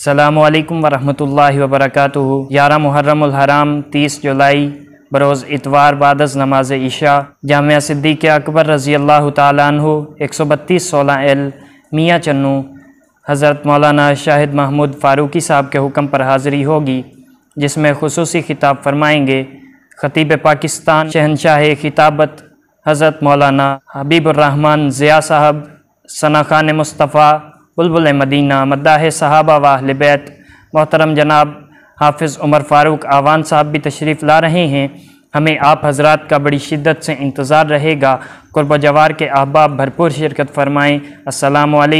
السلام علیکم ورحمۃ اللہ وبرکاتہ یارہ محرم الحرام تیس جولائی بروز اتوار بعد از نماز عشاء جامعہ صدیق اکبر رضی اللہ تعالیٰ عنہ ایک سو بتیس سولہ ایل میاں چنو حضرت مولانا شاہد محمود فاروقی صاحب کے حکم پر حاضری ہوگی جس میں خصوصی خطاب فرمائیں گے خطیب پاکستان شہنشاہ خطابت حضرت مولانا حبیب الرحمن ضیاء صاحب خان مصطفیٰ بلبل مدینہ مداح و اہل بیت محترم جناب حافظ عمر فاروق آوان صاحب بھی تشریف لا رہے ہیں ہمیں آپ حضرات کا بڑی شدت سے انتظار رہے گا قرب و جوار کے احباب بھرپور شرکت فرمائیں السلام علیکم